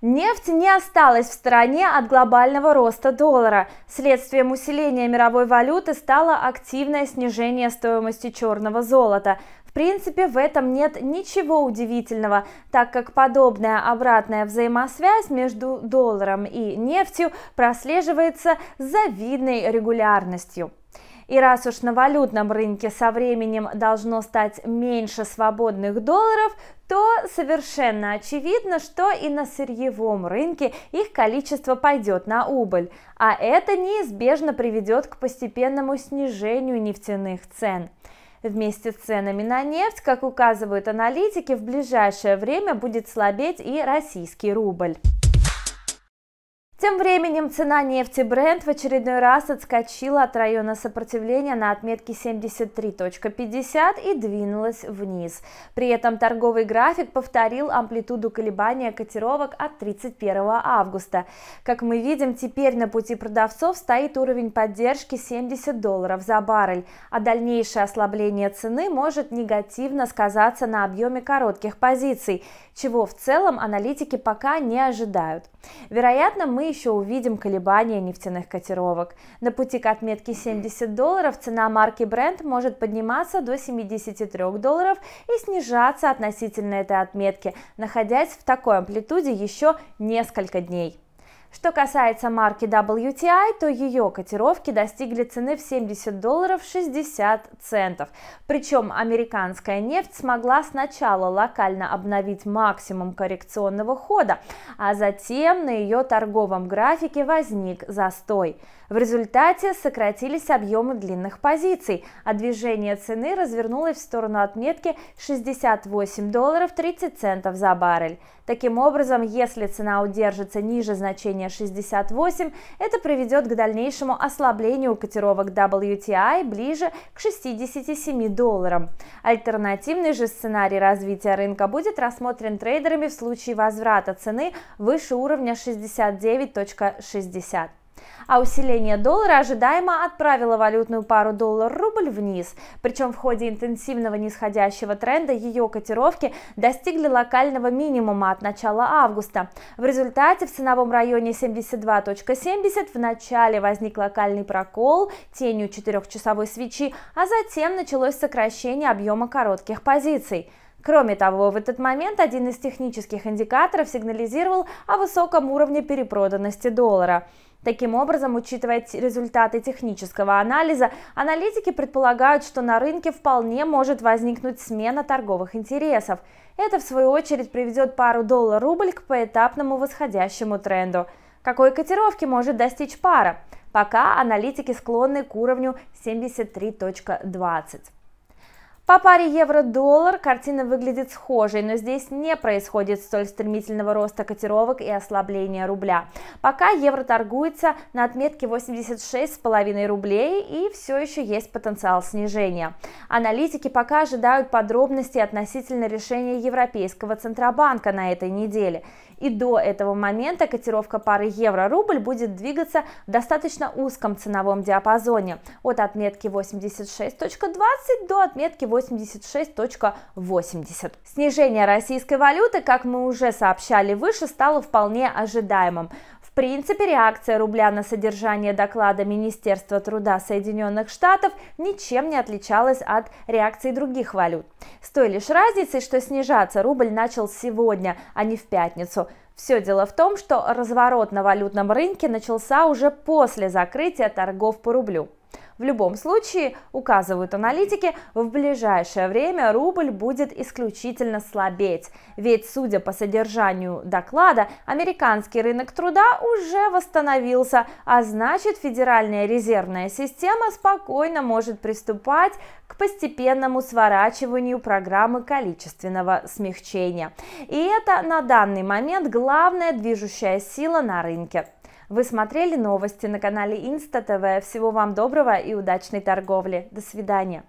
Нефть не осталась в стороне от глобального роста доллара. Следствием усиления мировой валюты стало активное снижение стоимости черного золота. В принципе, в этом нет ничего удивительного, так как подобная обратная взаимосвязь между долларом и нефтью прослеживается с завидной регулярностью. И раз уж на валютном рынке со временем должно стать меньше свободных долларов, то совершенно очевидно, что и на сырьевом рынке их количество пойдет на убыль, а это неизбежно приведет к постепенному снижению нефтяных цен. Вместе с ценами на нефть, как указывают аналитики, в ближайшее время будет слабеть и российский рубль. Тем временем цена нефти Brent в очередной раз отскочила от района сопротивления на отметке 73.50 и двинулась вниз. При этом торговый график повторил амплитуду колебания котировок от 31 августа. Как мы видим, теперь на пути продавцов стоит уровень поддержки 70 долларов за баррель, а дальнейшее ослабление цены может негативно сказаться на объеме коротких позиций, чего в целом аналитики пока не ожидают. Вероятно, мы еще увидим колебания нефтяных котировок. На пути к отметке 70 долларов цена марки Brent может подниматься до 73 долларов и снижаться относительно этой отметки, находясь в такой амплитуде еще несколько дней. Что касается марки WTI, то ее котировки достигли цены в 70 долларов 60 центов. Причем американская нефть смогла сначала локально обновить максимум коррекционного хода, а затем на ее торговом графике возник застой. В результате сократились объемы длинных позиций, а движение цены развернулось в сторону отметки 68 долларов 30 центов за баррель. Таким образом, если цена удержится ниже значения значение 68, это приведет к дальнейшему ослаблению котировок WTI ближе к 67 долларам. Альтернативный же сценарий развития рынка будет рассмотрен трейдерами в случае возврата цены выше уровня 69.60. А усиление доллара ожидаемо отправило валютную пару доллар-рубль вниз, причем в ходе интенсивного нисходящего тренда ее котировки достигли локального минимума от начала августа. В результате в ценовом районе 72.70 начале возник локальный прокол тенью 4-часовой свечи, а затем началось сокращение объема коротких позиций. Кроме того, в этот момент один из технических индикаторов сигнализировал о высоком уровне перепроданности доллара. Таким образом, учитывая результаты технического анализа, аналитики предполагают, что на рынке вполне может возникнуть смена торговых интересов. Это, в свою очередь, приведет пару доллар-рубль к поэтапному восходящему тренду. Какой котировки может достичь пара? Пока аналитики склонны к уровню 73.20. По паре евро-доллар картина выглядит схожей, но здесь не происходит столь стремительного роста котировок и ослабления рубля. Пока евро торгуется на отметке 86,5 рублей и все еще есть потенциал снижения. Аналитики пока ожидают подробностей относительно решения Европейского Центробанка на этой неделе. И до этого момента котировка пары евро-рубль будет двигаться в достаточно узком ценовом диапазоне от отметки 86.20 до отметки 86.20. 86.80. Снижение российской валюты, как мы уже сообщали выше, стало вполне ожидаемым. В принципе, реакция рубля на содержание доклада Министерства труда Соединенных Штатов ничем не отличалась от реакции других валют. С той лишь разницей, что снижаться рубль начал сегодня, а не в пятницу. Все дело в том, что разворот на валютном рынке начался уже после закрытия торгов по рублю. В любом случае, указывают аналитики, в ближайшее время рубль будет исключительно слабеть, ведь, судя по содержанию доклада, американский рынок труда уже восстановился, а значит Федеральная резервная система спокойно может приступать к постепенному сворачиванию программы количественного смягчения. И это на данный момент главная движущая сила на рынке. Вы смотрели новости на канале Инста ТВ. Всего вам доброго и удачной торговли. До свидания.